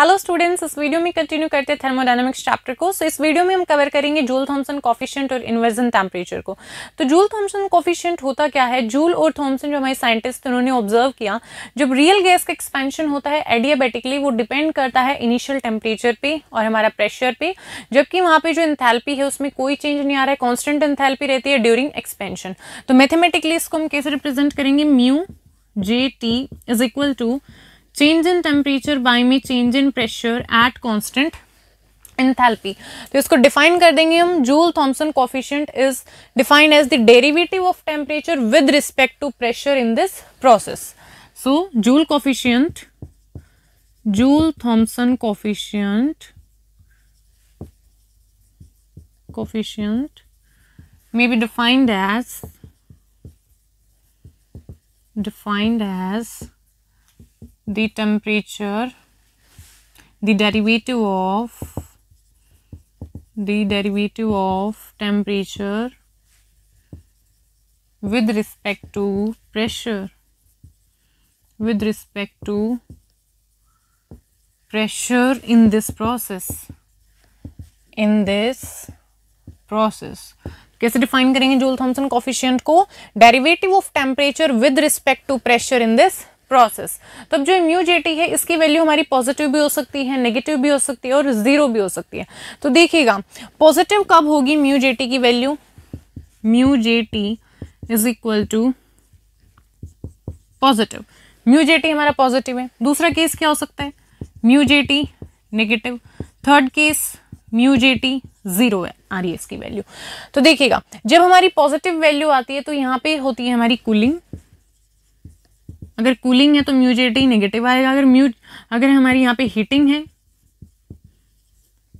Hello students इस video में continue करते हैं थर्मोडायनामिक्स चैप्टर को सो so, इस वीडियो में हम कवर करेंगे जूल थॉमसन कॉफिशियंट और इन्वर्जन टेम्परेचर को तो जूल थॉमसन कॉफिशियंट होता क्या है जूल और थॉमसन जो हमारे साइंटिस्ट उन्होंने ऑब्जर्व किया जब रियल गैस का एक्सपेंशन होता है एडियाबेटिकली वो डिपेंड करता है इनिशियल टेम्परेचर पे और हमारा प्रेशर पे जबकि वहाँ पर जो इंथेल्पी है उसमें कोई चेंज नहीं आ रहा है कॉन्स्टेंट इंथेल्पी रहती है ड्यूरिंग एक्सपेंशन तो मैथमेटिकली इसको हम कैसे रिप्रेजेंट करेंगे mu J T is equal to change in temperature by me change in pressure at constant enthalpy तो इसको डिफाइन कर देंगे हम Joule Thomson coefficient is defined as the derivative of temperature with respect to pressure in this process so Joule coefficient Joule Thomson coefficient coefficient may be defined as defined as the temperature the derivative of the derivative of temperature with respect to pressure with respect to pressure in this process in this process कैसे define करेंगे Joule Thomson coefficient को derivative of temperature with respect to pressure in this process तब तो अब जो इम्यूजेटी है इसकी value हमारी पॉजिटिव भी हो सकती है नेगेटिव भी हो सकती है और ज़ीरो भी हो सकती है तो देखिएगा पॉजिटिव कब होगी म्यूजेटी की value mu J T is equal to positive mu J T हमारा पॉजिटिव है दूसरा केस क्या हो सकता है mu J T negative third case mu J T zero है आ रही है इसकी वैल्यू तो देखिएगा जब हमारी पॉजिटिव वैल्यू आती है तो यहाँ पे होती है हमारी कूलिंग अगर कूलिंग है तो म्यूजिटी नेगेटिव आएगा अगर म्यू अगर हमारी यहाँ पे हीटिंग है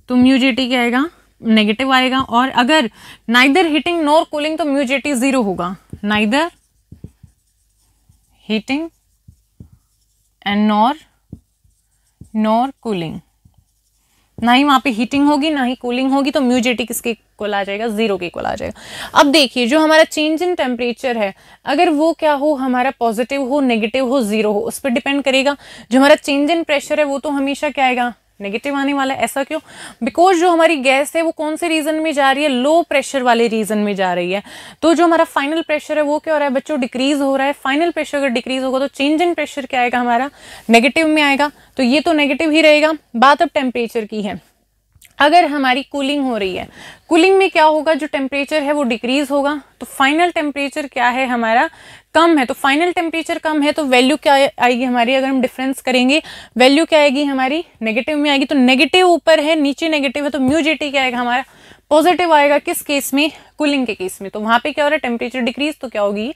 तो म्यूजिटी क्या आएगा नेगेटिव आएगा और अगर नाइदर हीटिंग नोर कूलिंग तो म्यूजिटी ज़ीरो होगा neither heating and nor nor cooling ना ही वहाँ पे हीटिंग होगी ना ही कूलिंग होगी तो म्यू किसके कोल आ जाएगा जीरो के कोल आ जाएगा अब देखिए जो हमारा चेंज इन टेम्परेचर है अगर वो क्या हो हमारा पॉजिटिव हो नेगेटिव हो जीरो हो उस पर डिपेंड करेगा जो हमारा चेंज इन प्रेशर है वो तो हमेशा क्या आएगा नेगेटिव आने वाला है ऐसा क्यों बिकॉज जो हमारी गैस है वो कौन से रीज़न में जा रही है लो प्रेशर वाले रीज़न में जा रही है तो जो हमारा फाइनल प्रेशर है वो क्या हो रहा है बच्चों डिक्रीज़ हो रहा है फाइनल प्रेशर अगर डिक्रीज़ होगा तो चेंज इन प्रेशर क्या आएगा हमारा नेगेटिव में आएगा तो ये तो नेगेटिव ही रहेगा बात अब टेम्परेचर की है अगर हमारी कूलिंग हो रही है कूलिंग में क्या होगा जो टेम्परेचर है वो डिक्रीज होगा तो फाइनल टेम्परेचर क्या है हमारा कम है तो फाइनल टेम्परेचर कम है तो वैल्यू क्या आएगी हमारी अगर हम डिफरेंस करेंगे वैल्यू क्या आएगी हमारी नेगेटिव में आएगी तो नेगेटिव ऊपर है नीचे नेगेटिव है तो म्यूजिटी क्या आएगा हमारा पॉजिटिव आएगा किस केस में कूलिंग के केस में तो वहां पर क्या हो रहा है टेम्परेचर डिक्रीज तो क्या होगी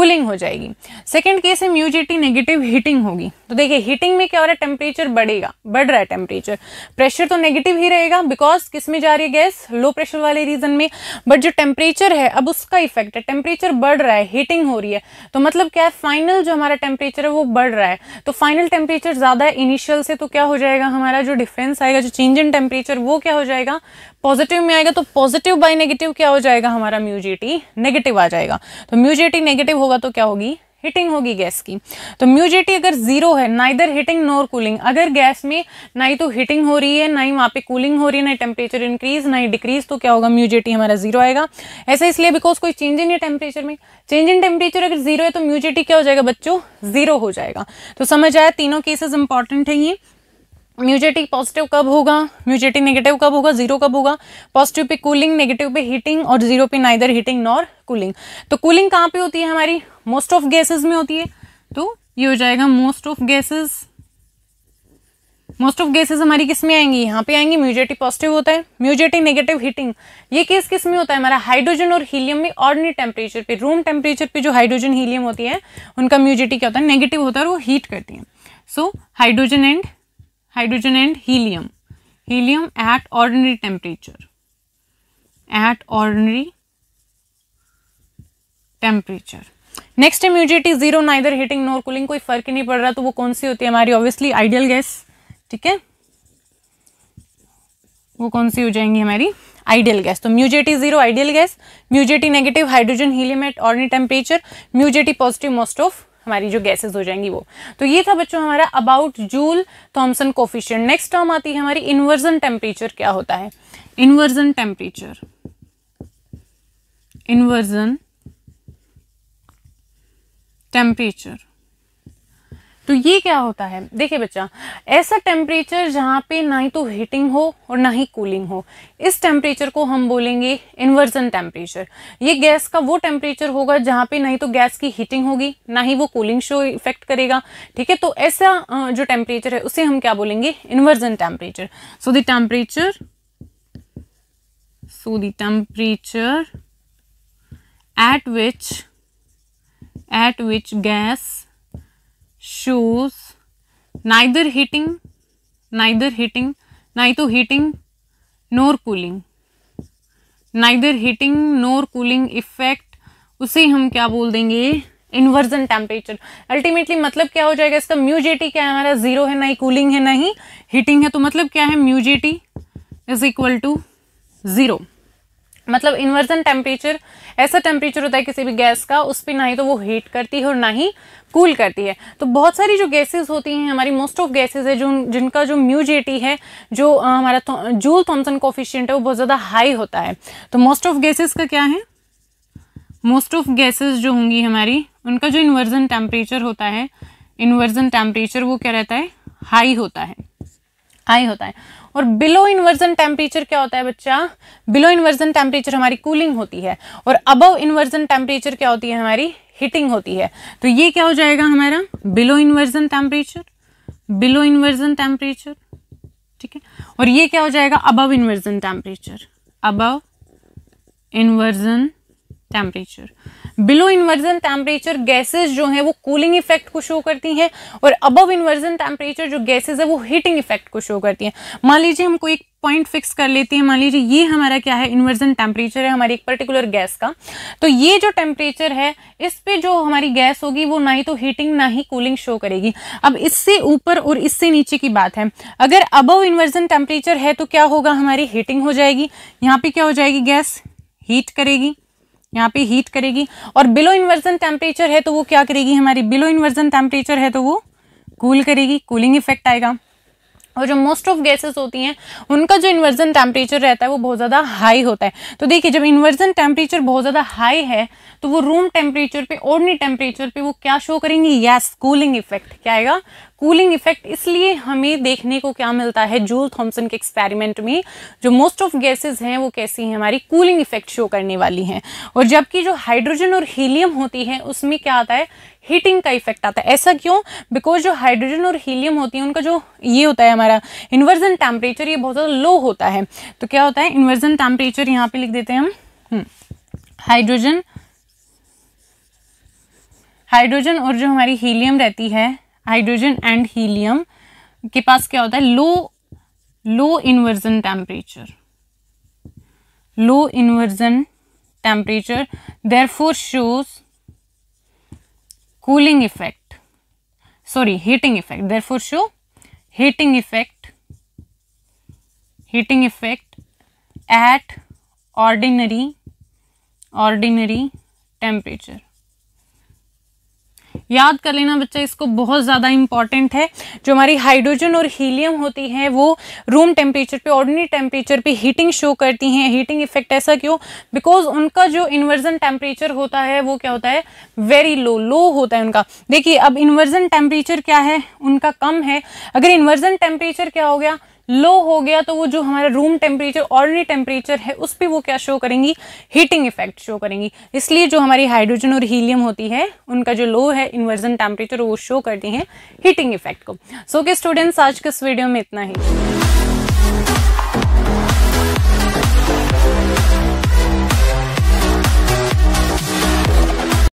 कूलिंग हो जाएगी सेकेंड केस है म्यूजिटी नेगेटिव हीटिंग होगी तो देखिए हीटिंग में क्या हो रहा है टेम्परेचर बढ़ेगा बढ़ रहा है टेम्परेचर प्रेशर तो नेगेटिव ही रहेगा बिकॉज किस में जा रही है गैस लो प्रेशर वाले रीजन में बट जो टेम्परेचर है अब उसका इफेक्ट है टेम्परेचर बढ़ रहा है हीटिंग हो रही है तो मतलब क्या है फाइनल जो हमारा टेम्परेचर है वो बढ़ रहा है तो फाइनल टेम्परेचर ज़्यादा है इनिशियल से तो क्या हो जाएगा हमारा जो डिफरेंस आएगा जो चेंज इन टेम्परेचर वो क्या हो जाएगा पॉजिटिव में आएगा तो पॉजिटिव बाई नेगेटिव क्या हो जाएगा हमारा म्यूजिटी नेगेटिव आ जाएगा तो म्यूजिटी नेगेटिव हो होगा तो क्या होगी हिटिंग होगी गैस की तो म्यूजिटी अगर जीरो है ना इधर हिटिंग नोर कूलिंग अगर गैस में ना ही तो हिटिंग हो रही है ना ही वहाँ पे कूलिंग हो रही है ना टेम्परेचर इंक्रीज ना ही डिक्रीज तो क्या होगा म्यूजिटी हमारा जीरो आएगा ऐसा इसलिए बिकॉज कोई चेंज इन है टेम्परेचर में चेंज इन टेम्परेचर अगर जीरो है तो म्यूजिटी क्या हो जाएगा बच्चों जीरो हो जाएगा तो समझ आया तीनों केसेस इंपॉर्टेंट है ये म्यूजेटी पॉजिटिव कब होगा म्यूजेटी नेगेटिव कब होगा जीरो कब होगा पॉजिटिव पे कूलिंग नेगेटिव पे हीटिंग और जीरो पे नाइदर हीटिंग नॉर कूलिंग तो कूलिंग कहाँ पे होती है हमारी मोस्ट ऑफ गैसेस में होती है तो ये हो जाएगा most of gases most of gases हमारी किस में आएंगी यहाँ पे आएंगी म्यूजेटी पॉजिटिव होता है म्यूजेटी नेगेटिव हीटिंग ये केस किस में होता है हमारा हाइड्रोजन और हीलियम में ऑर्डनरी टेम्परेचर पे रूम टेम्परेचर पे जो हाइड्रोजन हीलियम होती है उनका म्यूजेटी क्या होता है नेगेटिव होता है वो हीट करती है so hydrogen and hydrogen and helium. Helium at ordinary temperature. At ordinary temperature next इम्यूजिटी जीरो इधर हीटिंग नोर कूलिंग कोई फर्क ही नहीं पड़ रहा तो वो कौन सी होती है हमारी ऑब्वियसली आइडियल गैस ठीक है वो कौन सी हो जाएंगी हमारी आइडियल गैस तो mu J T zero ideal gas mu J T negative hydrogen helium at ordinary temperature mu J T positive most of हमारी जो गैसेज हो जाएंगी वो तो ये था बच्चों हमारा about Joule Thomson coefficient next term आती है हमारी इन्वर्जन टेम्परेचर क्या होता है इन्वर्जन टेम्परेचर इन्वर्जन टेम्परेचर तो ये क्या होता है देखिए बच्चा ऐसा टेम्परेचर जहाँ पे ना ही तो हीटिंग हो और ना ही कूलिंग हो इस टेम्परेचर को हम बोलेंगे इन्वर्जन टेम्परेचर ये गैस का वो टेम्परेचर होगा जहाँ पे ना ही तो गैस की हीटिंग होगी ना ही वो कूलिंग शो इफेक्ट करेगा ठीक है तो ऐसा जो टेम्परेचर है उसे हम क्या बोलेंगे inversion temperature so the so so at which at which gas shoes neither heating neither heating नहीं तो heating nor cooling neither heating nor cooling effect उसे हम क्या बोल देंगे इन्वर्जन टेम्परेचर अल्टीमेटली मतलब क्या हो जाएगा इसका म्यूजेटी क्या है हमारा जीरो है ना ही कूलिंग है ना हीटिंग है तो मतलब क्या है mu J T is equal to zero मतलब इन्वर्जन टेम्परेचर ऐसा टेम्परेचर होता है किसी भी गैस का उस पर ना ही तो वो हीट करती है और ना ही कूल cool करती है तो बहुत सारी जो गैसेस होती हैं हमारी मोस्ट ऑफ गैसेस है जो जिनका जो म्यू है जो आ, हमारा जूल थॉम्सन कोफिशियंट है वो बहुत ज़्यादा हाई होता है तो मोस्ट ऑफ गैसेस का क्या है मोस्ट ऑफ गैसेस जो होंगी हमारी उनका जो इन्वर्जन टेम्परेचर होता है इन्वर्जन टेम्परेचर वो क्या रहता है हाई होता है हाई होता है और बिलो इन्वर्जन टेम्परेचर क्या होता है बच्चा बिलो इन्वर्जन टेम्परेचर हमारी कूलिंग होती है और अबव इन्वर्जन टेम्परेचर क्या होती है हमारी हीटिंग होती है तो ये क्या हो जाएगा हमारा below inversion temperature below inversion temperature ठीक है और ये क्या हो जाएगा above inversion temperature above inversion temperature below inversion temperature gases जो हैं वो कूलिंग इफेक्ट को शो करती हैं और अबव इन्वर्जन टेम्परेचर जो गैसेज है वो हीटिंग इफेक्ट को शो करती हैं मान लीजिए हम कोई पॉइंट फिक्स कर लेते हैं मान लीजिए ये हमारा क्या है इन्वर्जन टेम्परेचर है हमारी एक पर्टिकुलर गैस का तो ये जो टेम्परेचर है इस पे जो हमारी गैस होगी वो ना ही तो हीटिंग ना ही कूलिंग शो करेगी अब इससे ऊपर और इससे नीचे की बात है अगर अबव इन्वर्जन टेम्परेचर है तो क्या होगा हमारी हीटिंग हो जाएगी यहाँ पे क्या हो जाएगी गैस हीट करेगी यहाँ पे हीट करेगी और बिलो इन्वर्जन टेम्परेचर है तो वो क्या करेगी हमारी बिलो इन्वर्जन टेम्परेचर है तो वो कूल cool करेगी कूलिंग इफेक्ट आएगा और जो मोस्ट ऑफ गैसेस होती हैं उनका जो इन्वर्जन टेम्परेचर रहता है वो बहुत ज़्यादा हाई होता है तो देखिए जब इन्वर्जन टेम्परेचर बहुत ज़्यादा हाई है तो वो रूम टेम्परेचर पे ऑर्डनी टेम्परेचर पे वो क्या शो करेंगी यस कूलिंग इफेक्ट क्या आएगा कूलिंग इफेक्ट इसलिए हमें देखने को क्या मिलता है जूल थॉम्सन के एक्सपेरिमेंट में जो मोस्ट ऑफ गैसेस हैं वो कैसी हैं हमारी कूलिंग इफेक्ट शो करने वाली हैं और जबकि जो हाइड्रोजन और हीलियम होती है उसमें क्या आता है हीटिंग का इफेक्ट आता है ऐसा क्यों बिकॉज जो हाइड्रोजन और हीलियम होती है उनका जो ये होता है हमारा इन्वर्जन टेम्परेचर ये बहुत ज़्यादा लो होता है तो क्या होता है इन्वर्जन टेम्परेचर यहाँ पे लिख देते हैं हम हाइड्रोजन हम्म। हाइड्रोजन और जो हमारी हीलियम रहती है हाइड्रोजन एंड हीलियम के पास क्या होता है low low inversion temperature low inversion temperature therefore फोर शोज़ cooling effect sorry heating effect therefore show heating effect heating effect at ordinary ordinary temperature याद कर लेना बच्चा इसको बहुत ज़्यादा इंपॉर्टेंट है जो हमारी हाइड्रोजन और हीलियम होती है वो रूम टेम्परेचर पे ऑर्डिनरी टेम्परेचर पे हीटिंग शो करती हैं हीटिंग इफेक्ट ऐसा क्यों बिकॉज उनका जो इन्वर्जन टेम्परेचर होता है वो क्या होता है वेरी लो लो होता है उनका देखिए अब इन्वर्जन टेम्परेचर क्या है उनका कम है अगर इन्वर्जन टेम्परेचर क्या हो गया लो हो गया तो वो जो हमारा रूम टेम्परेचर ऑर्डनरी टेम्परेचर है उस पर वो क्या शो करेंगी हीटिंग इफेक्ट शो करेंगी इसलिए जो हमारी हाइड्रोजन और हीलियम होती है उनका जो लो है इन्वर्जन टेम्परेचर वो शो करती हैं हीटिंग इफेक्ट को सो के स्टूडेंट्स आज के इस वीडियो में इतना ही